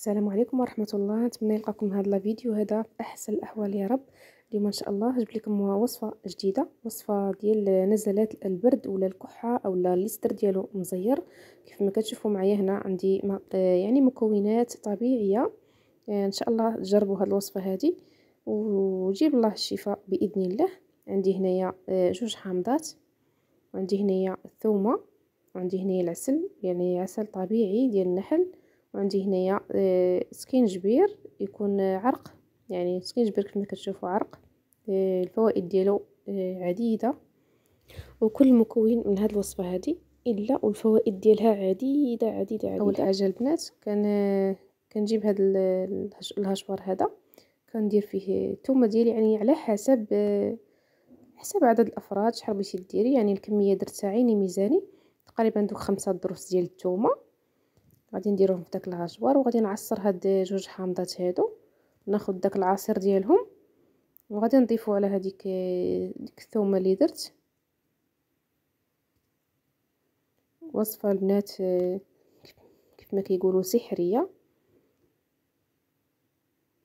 السلام عليكم ورحمه الله نتمنى يلقاكم هذا الفيديو هذا احسن الاحوال يا رب اليوم ان شاء الله جبت لكم وصفه جديده وصفه ديال نزلات البرد ولا الكحه اولا الليستر ديالو مزير كيف ما كتشوفوا معايا هنا عندي يعني مكونات طبيعيه آه، ان شاء الله تجربوا هذه الوصفه هذه وجيب الله الشفاء باذن الله عندي هنايا آه، جوج حامضات وعندي هنايا الثومه وعندي هنايا العسل يعني عسل طبيعي ديال النحل وعندي هنايا آه، سكينجبير يكون آه، عرق يعني السكينجبير كما كتشوفوا عرق آه، الفوائد ديالو عديده وكل مكون من هذه الوصفه هذه الا والفوائد ديالها عديده عديده عديده اول حاجه البنات كان كنجيب هذا الهشوار هذا كندير فيه الثومه ديالي يعني على حسب حسب عدد الافراد شحال بغيتي ديري يعني الكميه درت عيني ميزاني تقريبا دوك خمسة دروس ديال الثومه غادي نديروهم في داك العجوار وغادي نعصر هاد جوج حامضات هادو ناخد داك العصير ديالهم وغادي نضيفو على هذيك ديك الثومه اللي درت وصفه البنات كيف ما كيقولوا سحريه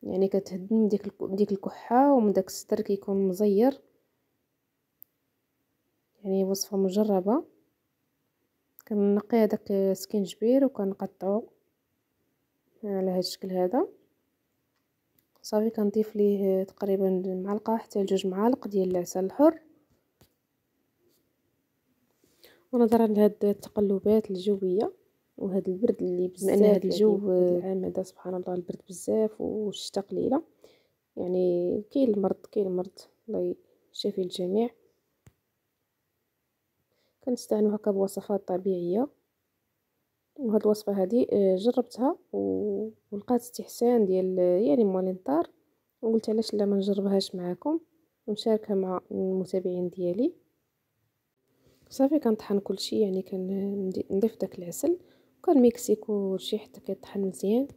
يعني كتهدم ديك ديك الكحه ومن داك الستر كيكون مزير يعني وصفه مجربه كنقي هذاك السكينجبير وكنقطعو آه، على هذا الشكل هذا صافي كنضيف ليه تقريبا معلقه حتى لجوج معالق ديال العسل الحر ونظرا لهاد التقلبات الجويه وهذا البرد اللي بزاف ان هذا الجو العام هذا سبحان الله البرد بزاف والشتا قليله يعني كاين المرض كاين المرض الله يشافي الجميع كنستعملو هكا بوصفات طبيعيه وهاد الوصفه هذه آه، جربتها ولقات استحسان ديال يعني موالين الدار وقلت علاش لا ما نجربهاش معكم ونشاركها مع المتابعين ديالي صافي كنطحن كلشي يعني كنضيف داك العسل وكنميكسي كلشي حتى كيطحن مزيان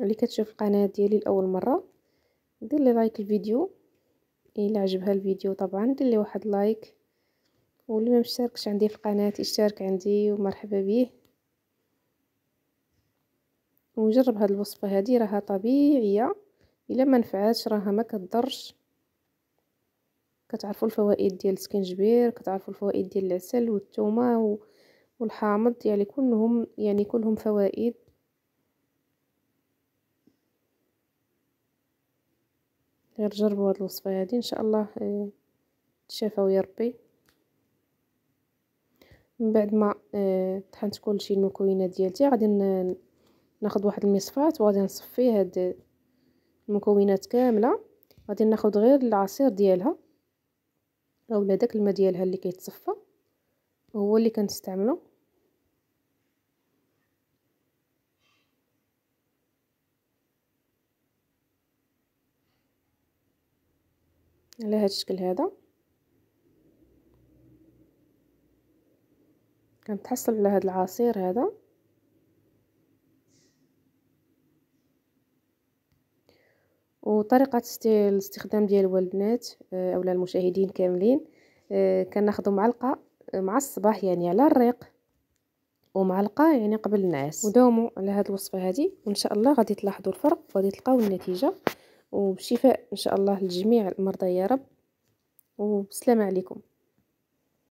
اللي كتشوف القناه ديالي لاول مره دير لي لايك الفيديو الى عجبها الفيديو طبعا دير لي واحد لايك واللي ما مشتركش عندي في القناه اشترك عندي ومرحبا بيه ونجرب هذه الوصفه هذه راها طبيعيه الا ما نفعاتش راها ما كتضرش كتعرفوا الفوائد ديال السكنجبير كتعرفوا الفوائد ديال العسل والثومه والحامض يعني كلهم يعني كلهم فوائد غير جربوا هذه الوصفه هذه ان شاء الله آه، تشافوا يا ربي من بعد ما آه، طحنت كلشي المكونات ديالتي غادي ناخذ واحد المصفات وغادي نصفي هاد المكونات كامله غادي ناخذ غير العصير ديالها اولا داك الماء ديالها اللي كيتصفى هو اللي كنستعملو على هذا الشكل هذا كنتحصل على هذا العصير هذا وطريقه الاستخدام ديالو البنات آه، اولا المشاهدين كاملين آه، كناخذوا معلقه آه، مع الصباح يعني على الريق ومعلقه يعني قبل النعاس وداوموا على هذه الوصفه هذه وان شاء الله غادي تلاحظوا الفرق وغادي تلقاو النتيجه وبشفاء ان شاء الله لجميع المرضى يا رب وبسلام عليكم